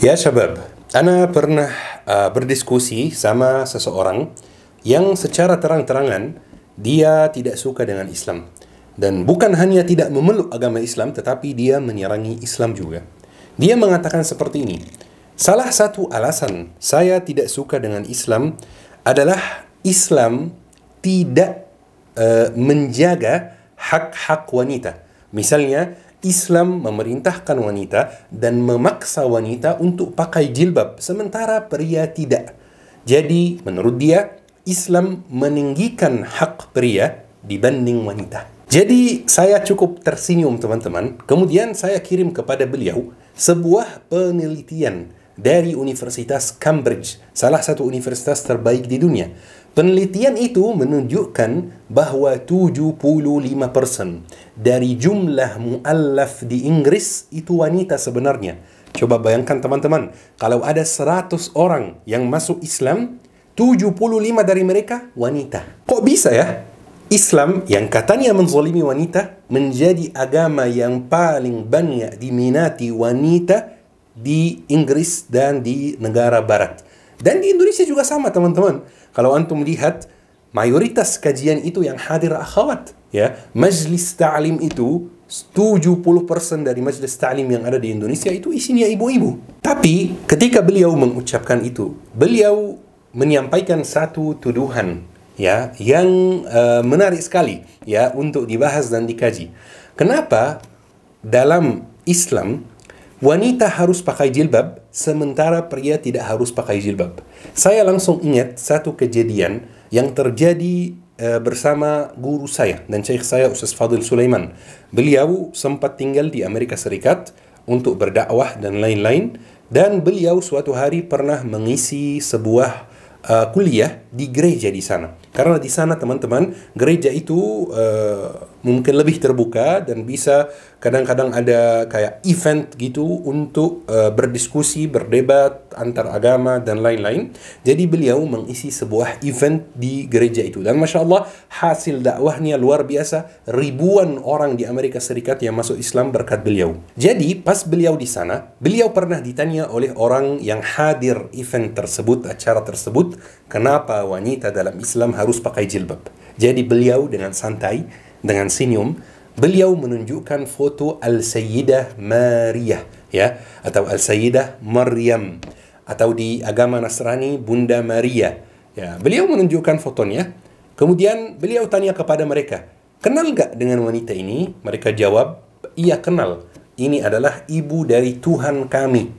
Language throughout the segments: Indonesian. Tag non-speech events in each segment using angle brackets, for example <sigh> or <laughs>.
Ya Syabab, Ana pernah uh, berdiskusi sama seseorang yang secara terang-terangan dia tidak suka dengan Islam. Dan bukan hanya tidak memeluk agama Islam, tetapi dia menyerangi Islam juga. Dia mengatakan seperti ini, Salah satu alasan saya tidak suka dengan Islam adalah Islam tidak uh, menjaga hak-hak wanita. Misalnya, Islam memerintahkan wanita dan memaksa wanita untuk pakai jilbab, sementara pria tidak. Jadi, menurut dia, Islam meninggikan hak pria dibanding wanita. Jadi, saya cukup tersenyum, teman-teman. Kemudian, saya kirim kepada beliau sebuah penelitian dari Universitas Cambridge, salah satu universitas terbaik di dunia Penelitian itu menunjukkan bahwa 75% dari jumlah muallaf di Inggris itu wanita sebenarnya. Coba bayangkan teman-teman, kalau ada 100 orang yang masuk Islam, 75 dari mereka wanita. Kok bisa ya? Islam yang katanya menzalimi wanita menjadi agama yang paling banyak diminati wanita di Inggris dan di negara barat. Dan di Indonesia juga sama teman-teman. Kalau antum lihat mayoritas kajian itu yang hadir akhwat ya majlis ta'lim itu 70% dari majlis ta'lim yang ada di Indonesia itu isinya ibu-ibu tapi ketika beliau mengucapkan itu beliau menyampaikan satu tuduhan ya yang uh, menarik sekali ya untuk dibahas dan dikaji kenapa dalam Islam wanita harus pakai jilbab, sementara pria tidak harus pakai jilbab. Saya langsung ingat satu kejadian yang terjadi e, bersama guru saya dan syekh saya Ustaz Fadil Sulaiman. Beliau sempat tinggal di Amerika Serikat untuk berdakwah dan lain-lain dan beliau suatu hari pernah mengisi sebuah e, kuliah di gereja di sana. Karena di sana teman-teman gereja itu uh, mungkin lebih terbuka dan bisa kadang-kadang ada kayak event gitu untuk uh, berdiskusi, berdebat antar agama dan lain-lain. Jadi beliau mengisi sebuah event di gereja itu dan masya Allah hasil dakwahnya luar biasa ribuan orang di Amerika Serikat yang masuk Islam berkat beliau. Jadi pas beliau di sana, beliau pernah ditanya oleh orang yang hadir event tersebut, acara tersebut, kenapa wanita dalam Islam harus pakai jilbab. Jadi beliau dengan santai, dengan senyum, beliau menunjukkan foto Al-Sayyidah Maria ya atau Al-Sayyidah Maryam atau di agama Nasrani Bunda Maria. Ya, beliau menunjukkan fotonya. Kemudian beliau tanya kepada mereka, "Kenal gak dengan wanita ini?" Mereka jawab, "Iya, kenal. Ini adalah ibu dari Tuhan kami."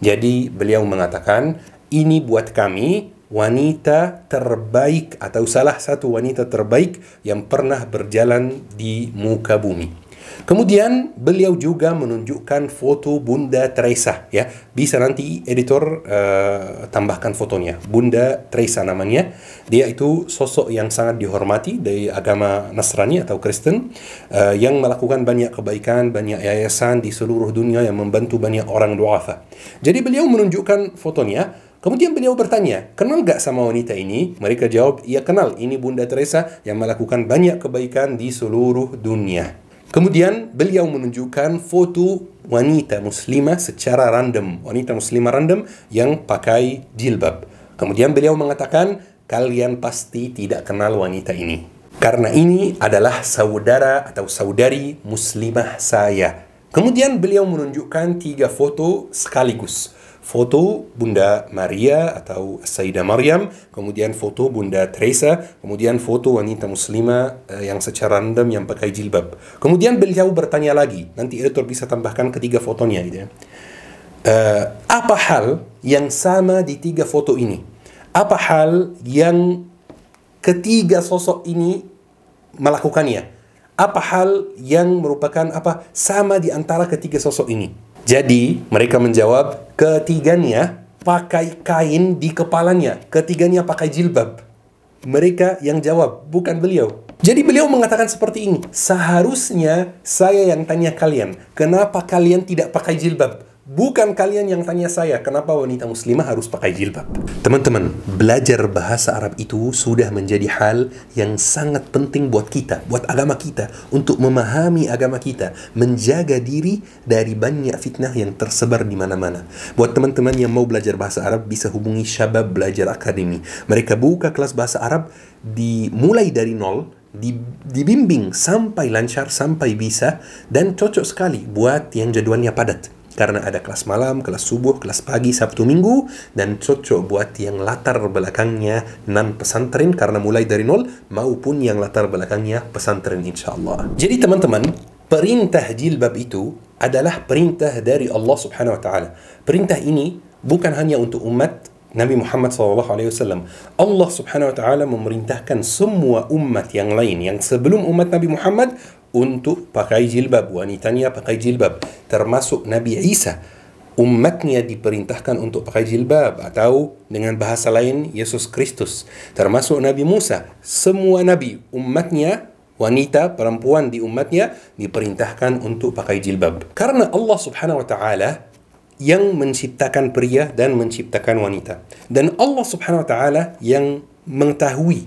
Jadi beliau mengatakan, "Ini buat kami wanita terbaik atau salah satu wanita terbaik yang pernah berjalan di muka bumi. Kemudian beliau juga menunjukkan foto Bunda Teresa ya. Bisa nanti editor uh, tambahkan fotonya. Bunda Teresa namanya. Dia itu sosok yang sangat dihormati dari agama Nasrani atau Kristen uh, yang melakukan banyak kebaikan, banyak yayasan di seluruh dunia yang membantu banyak orang duafa. Jadi beliau menunjukkan fotonya Kemudian beliau bertanya, kenal gak sama wanita ini? Mereka jawab, ia kenal. Ini Bunda Teresa yang melakukan banyak kebaikan di seluruh dunia. Kemudian beliau menunjukkan foto wanita muslimah secara random. Wanita muslimah random yang pakai jilbab. Kemudian beliau mengatakan, kalian pasti tidak kenal wanita ini. Karena ini adalah saudara atau saudari muslimah saya. Kemudian beliau menunjukkan tiga foto sekaligus foto Bunda Maria atau Sayyidah Maryam, kemudian foto Bunda Teresa, kemudian foto wanita muslimah eh, yang secara random yang pakai jilbab. Kemudian beliau bertanya lagi, nanti editor bisa tambahkan ketiga fotonya gitu ya. Uh, apa hal yang sama di tiga foto ini? Apa hal yang ketiga sosok ini melakukannya? Apa hal yang merupakan apa sama di antara ketiga sosok ini? Jadi, mereka menjawab, ketiganya pakai kain di kepalanya, ketiganya pakai jilbab. Mereka yang jawab, bukan beliau. Jadi beliau mengatakan seperti ini, seharusnya saya yang tanya kalian, kenapa kalian tidak pakai jilbab? Bukan kalian yang tanya saya kenapa wanita muslimah harus pakai jilbab. Teman-teman, belajar bahasa Arab itu sudah menjadi hal yang sangat penting buat kita, buat agama kita, untuk memahami agama kita, menjaga diri dari banyak fitnah yang tersebar di mana-mana. Buat teman-teman yang mau belajar bahasa Arab, bisa hubungi Syabab Belajar Akademi. Mereka buka kelas bahasa Arab dimulai dari nol dibimbing sampai lancar, sampai bisa, dan cocok sekali buat yang jadwalnya padat karena ada kelas malam, kelas subuh, kelas pagi, Sabtu Minggu, dan cocok buat yang latar belakangnya non pesantren karena mulai dari nol maupun yang latar belakangnya pesantren insya Allah. Jadi teman-teman, perintah jilbab itu adalah perintah dari Allah Subhanahu Wa Taala. Perintah ini bukan hanya untuk umat Nabi Muhammad SAW. Allah Subhanahu Wa Taala memerintahkan semua umat yang lain yang sebelum umat Nabi Muhammad untuk pakai jilbab, wanitanya pakai jilbab. Termasuk Nabi Isa, umatnya diperintahkan untuk pakai jilbab atau dengan bahasa lain Yesus Kristus. Termasuk Nabi Musa, semua nabi umatnya wanita perempuan di umatnya diperintahkan untuk pakai jilbab. Karena Allah Subhanahu wa taala yang menciptakan pria dan menciptakan wanita. Dan Allah Subhanahu wa taala yang mengetahui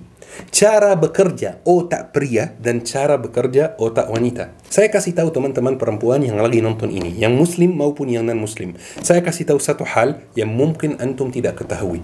cara bekerja otak pria dan cara bekerja otak wanita. Saya kasih tahu teman-teman perempuan yang lagi nonton ini, yang muslim maupun yang non-muslim. Saya kasih tahu satu hal yang mungkin antum tidak ketahui.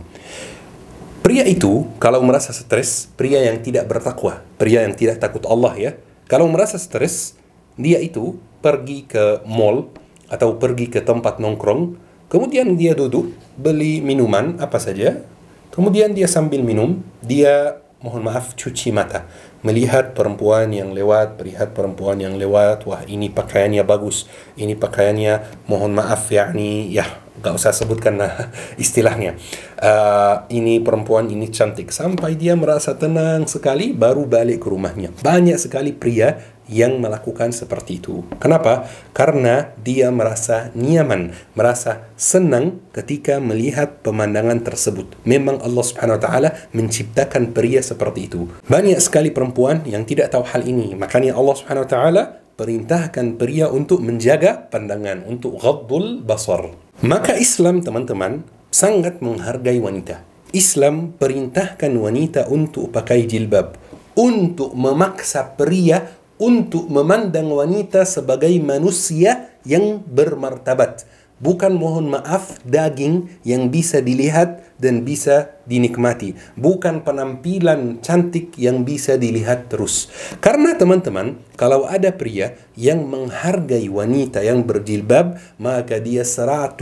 Pria itu kalau merasa stres, pria yang tidak bertakwa, pria yang tidak takut Allah ya. Kalau merasa stres, dia itu pergi ke mall atau pergi ke tempat nongkrong, kemudian dia duduk beli minuman apa saja, kemudian dia sambil minum, dia mohon maaf cuci mata melihat perempuan yang lewat melihat perempuan yang lewat wah ini pakaiannya bagus ini pakaiannya mohon maaf yakni ya gak usah sebutkan nah, <laughs> istilahnya uh, ini perempuan ini cantik sampai dia merasa tenang sekali baru balik ke rumahnya banyak sekali pria yang melakukan seperti itu. Kenapa? Karena dia merasa nyaman, merasa senang ketika melihat pemandangan tersebut. Memang Allah Subhanahu wa taala menciptakan pria seperti itu. Banyak sekali perempuan yang tidak tahu hal ini. Makanya Allah Subhanahu wa taala perintahkan pria untuk menjaga pandangan, untuk ghadul basar. Maka Islam, teman-teman, sangat menghargai wanita. Islam perintahkan wanita untuk pakai jilbab, untuk memaksa pria untuk memandang wanita sebagai manusia yang bermartabat, bukan mohon maaf daging yang bisa dilihat dan bisa dinikmati, bukan penampilan cantik yang bisa dilihat terus. Karena teman-teman, kalau ada pria yang menghargai wanita yang berjilbab, maka dia 100%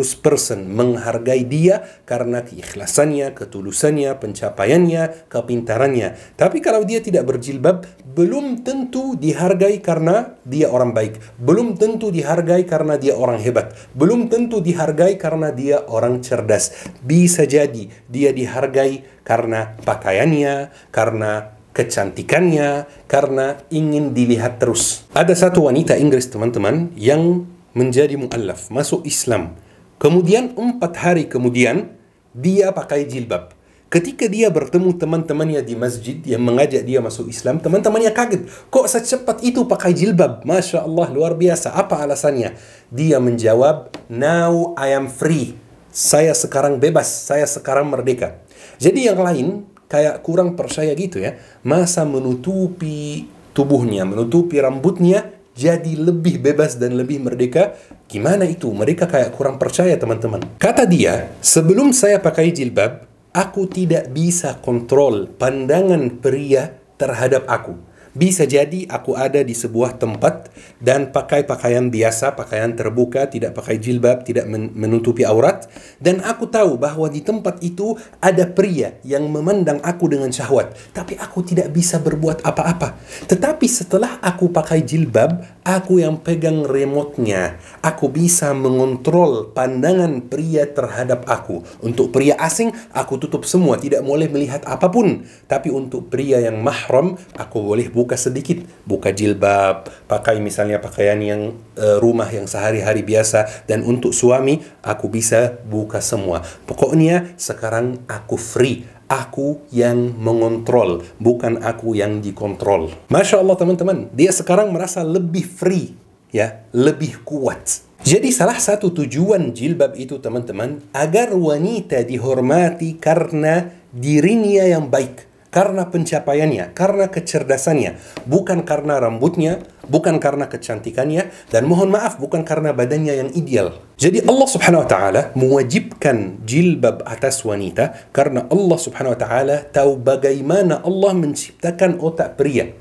menghargai dia karena keikhlasannya, ketulusannya, pencapaiannya, kepintarannya. Tapi kalau dia tidak berjilbab, belum tentu dihargai karena dia orang baik, belum tentu dihargai karena dia orang hebat, belum tentu dihargai karena dia orang cerdas. Bisa jadi dia dihargai dihargai karena pakaiannya, karena kecantikannya, karena ingin dilihat terus. Ada satu wanita Inggris teman-teman yang menjadi mu'allaf, masuk Islam. Kemudian empat hari kemudian dia pakai jilbab. Ketika dia bertemu teman-temannya di masjid yang mengajak dia masuk Islam, teman-temannya kaget. Kok secepat itu pakai jilbab? Masya Allah, luar biasa. Apa alasannya? Dia menjawab, Now I am free. Saya sekarang bebas, saya sekarang merdeka. Jadi yang lain kayak kurang percaya gitu ya. Masa menutupi tubuhnya, menutupi rambutnya jadi lebih bebas dan lebih merdeka. Gimana itu? Mereka kayak kurang percaya, teman-teman. Kata dia, sebelum saya pakai jilbab, aku tidak bisa kontrol pandangan pria terhadap aku. Bisa jadi aku ada di sebuah tempat dan pakai pakaian biasa, pakaian terbuka, tidak pakai jilbab, tidak menutupi aurat. Dan aku tahu bahwa di tempat itu ada pria yang memandang aku dengan syahwat. Tapi aku tidak bisa berbuat apa-apa. Tetapi setelah aku pakai jilbab, aku yang pegang remotenya. Aku bisa mengontrol pandangan pria terhadap aku. Untuk pria asing, aku tutup semua. Tidak boleh melihat apapun. Tapi untuk pria yang mahram, aku boleh buat buka sedikit, buka jilbab, pakai misalnya pakaian yang uh, rumah yang sehari-hari biasa dan untuk suami aku bisa buka semua. Pokoknya sekarang aku free, aku yang mengontrol, bukan aku yang dikontrol. Masya Allah teman-teman, dia sekarang merasa lebih free, ya, lebih kuat. Jadi salah satu tujuan jilbab itu teman-teman agar wanita dihormati karena dirinya yang baik karena pencapaiannya, karena kecerdasannya, bukan karena rambutnya, bukan karena kecantikannya, dan mohon maaf, bukan karena badannya yang ideal. Jadi Allah subhanahu wa ta'ala mewajibkan jilbab atas wanita karena Allah subhanahu wa ta'ala tahu bagaimana Allah menciptakan otak pria.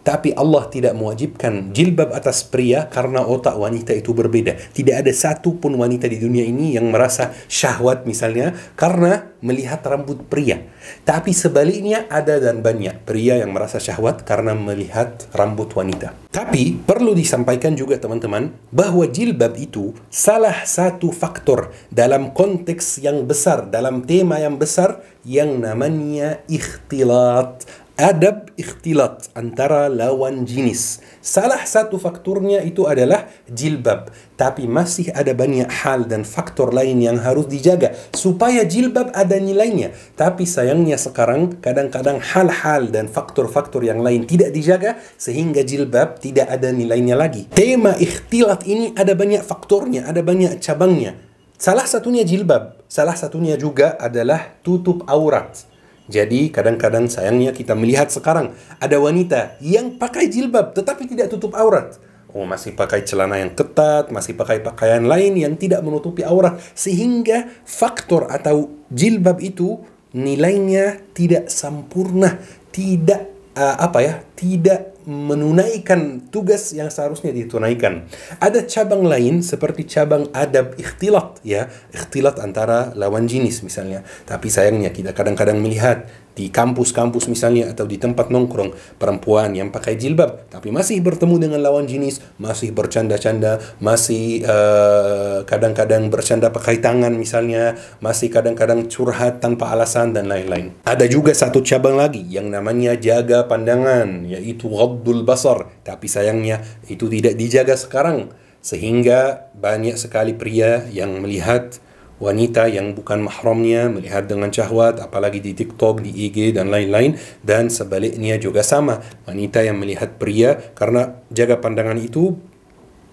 Tapi Allah tidak mewajibkan jilbab atas pria karena otak wanita itu berbeda. Tidak ada satu pun wanita di dunia ini yang merasa syahwat misalnya karena melihat rambut pria. Tapi sebaliknya ada dan banyak pria yang merasa syahwat karena melihat rambut wanita. Tapi perlu disampaikan juga teman-teman bahwa jilbab itu salah satu faktor dalam konteks yang besar, dalam tema yang besar yang namanya ikhtilat adab ikhtilat antara lawan jenis. Salah satu faktornya itu adalah jilbab, tapi masih ada banyak hal dan faktor lain yang harus dijaga supaya jilbab ada nilainya. Tapi sayangnya sekarang kadang-kadang hal-hal dan faktor-faktor yang lain tidak dijaga sehingga jilbab tidak ada nilainya lagi. Tema ikhtilat ini ada banyak faktornya, ada banyak cabangnya. Salah satunya jilbab, salah satunya juga adalah tutup aurat. Jadi kadang-kadang sayangnya kita melihat sekarang ada wanita yang pakai jilbab tetapi tidak tutup aurat. Oh, masih pakai celana yang ketat, masih pakai pakaian lain yang tidak menutupi aurat sehingga faktor atau jilbab itu nilainya tidak sempurna, tidak uh, apa ya, tidak menunaikan tugas yang seharusnya ditunaikan. Ada cabang lain seperti cabang adab ikhtilat ya, ikhtilat antara lawan jenis misalnya. Tapi sayangnya kita kadang-kadang melihat di kampus-kampus misalnya atau di tempat nongkrong perempuan yang pakai jilbab tapi masih bertemu dengan lawan jenis, masih bercanda-canda, masih eh, kadang-kadang uh, bercanda pakai tangan misalnya, masih kadang-kadang curhat tanpa alasan dan lain-lain. Ada juga satu cabang lagi yang namanya jaga pandangan yaitu ghaddul basar. Tapi sayangnya itu tidak dijaga sekarang sehingga banyak sekali pria yang melihat wanita yang bukan mahramnya melihat dengan syahwat apalagi di TikTok, di IG dan lain-lain dan sebaliknya juga sama wanita yang melihat pria karena jaga pandangan itu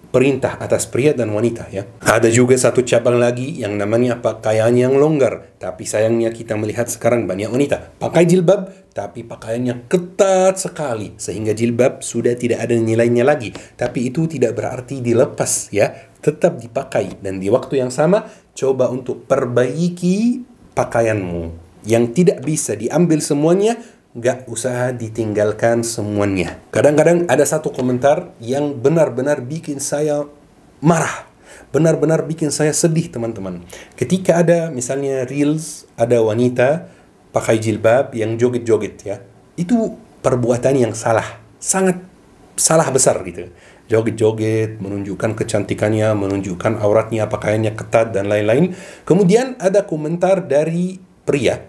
perintah atas pria dan wanita ya. Ada juga satu cabang lagi yang namanya pakaian yang longgar, tapi sayangnya kita melihat sekarang banyak wanita pakai jilbab tapi pakaiannya ketat sekali sehingga jilbab sudah tidak ada nilainya lagi, tapi itu tidak berarti dilepas ya, tetap dipakai dan di waktu yang sama coba untuk perbaiki pakaianmu yang tidak bisa diambil semuanya nggak usah ditinggalkan semuanya. Kadang-kadang ada satu komentar yang benar-benar bikin saya marah. Benar-benar bikin saya sedih, teman-teman. Ketika ada misalnya reels, ada wanita pakai jilbab yang joget-joget ya. Itu perbuatan yang salah. Sangat salah besar gitu. Joget-joget, menunjukkan kecantikannya, menunjukkan auratnya, pakaiannya ketat, dan lain-lain. Kemudian ada komentar dari pria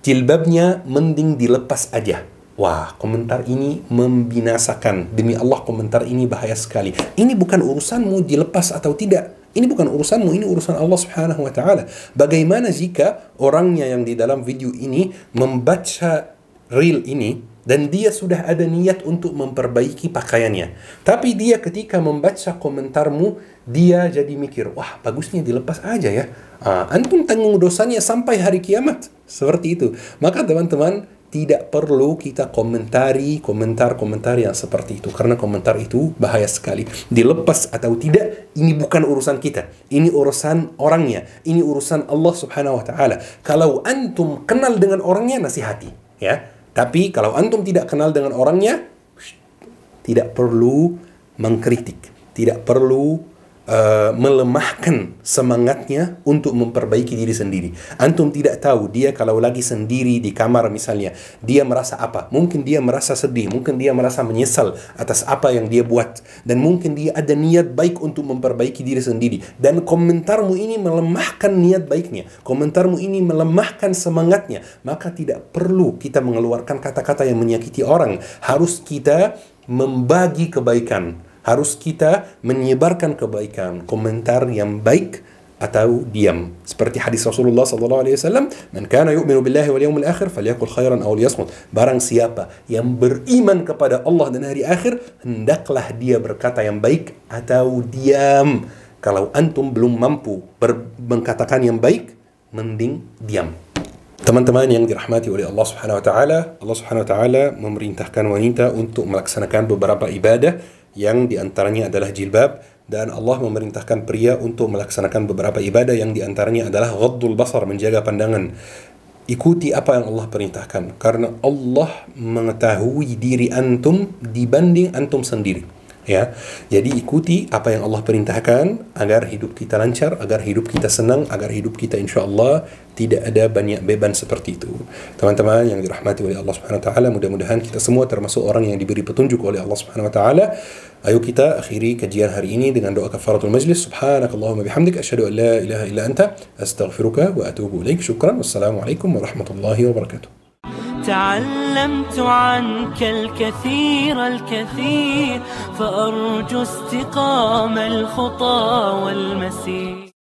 Jilbabnya mending dilepas aja. Wah, komentar ini membinasakan. Demi Allah, komentar ini bahaya sekali. Ini bukan urusanmu dilepas atau tidak. Ini bukan urusanmu, ini urusan Allah Subhanahu wa taala. Bagaimana jika orangnya yang di dalam video ini membaca real ini dan dia sudah ada niat untuk memperbaiki pakaiannya. Tapi dia ketika membaca komentarmu, dia jadi mikir, wah bagusnya dilepas aja ya. Ah, antum tanggung dosanya sampai hari kiamat. Seperti itu. Maka teman-teman, tidak perlu kita komentari komentar-komentar yang seperti itu karena komentar itu bahaya sekali dilepas atau tidak ini bukan urusan kita ini urusan orangnya ini urusan Allah Subhanahu wa taala kalau antum kenal dengan orangnya nasihati ya tapi kalau antum tidak kenal dengan orangnya, tidak perlu mengkritik, tidak perlu Eh, melemahkan semangatnya untuk memperbaiki diri sendiri. Antum tidak tahu dia kalau lagi sendiri di kamar misalnya, dia merasa apa? Mungkin dia merasa sedih, mungkin dia merasa menyesal atas apa yang dia buat dan mungkin dia ada niat baik untuk memperbaiki diri sendiri dan komentarmu ini melemahkan niat baiknya. Komentarmu ini melemahkan semangatnya, maka tidak perlu kita mengeluarkan kata-kata yang menyakiti orang. Harus kita membagi kebaikan harus kita menyebarkan kebaikan, komentar yang baik atau diam. Seperti hadis Rasulullah sallallahu alaihi wasallam, "Man kana yu'minu billahi wal yawmil akhir falyakul khairan aw liyasmut." Barang siapa yang beriman kepada Allah dan hari akhir, hendaklah dia berkata yang baik atau diam. Kalau antum belum mampu mengatakan yang baik, mending diam. Teman-teman yang dirahmati oleh Allah Subhanahu wa taala, Allah Subhanahu wa taala memerintahkan wanita untuk melaksanakan beberapa ibadah yang diantaranya adalah jilbab dan Allah memerintahkan pria untuk melaksanakan beberapa ibadah yang diantaranya adalah ghaddul basar menjaga pandangan ikuti apa yang Allah perintahkan karena Allah mengetahui diri antum dibanding antum sendiri ya. Jadi ikuti apa yang Allah perintahkan agar hidup kita lancar, agar hidup kita senang, agar hidup kita insya Allah tidak ada banyak beban seperti itu. Teman-teman yang dirahmati oleh Allah Subhanahu wa taala, mudah-mudahan kita semua termasuk orang yang diberi petunjuk oleh Allah Subhanahu wa taala. Ayo kita akhiri kajian hari ini dengan doa kafaratul majlis. Subhanakallahumma bihamdik asyhadu an la ilaha illa anta astaghfiruka wa atubu ilaik. Syukran. Wassalamualaikum warahmatullahi wabarakatuh. تعلمت عنك الكثير الكثير فأرجو استقام الخطى والمسير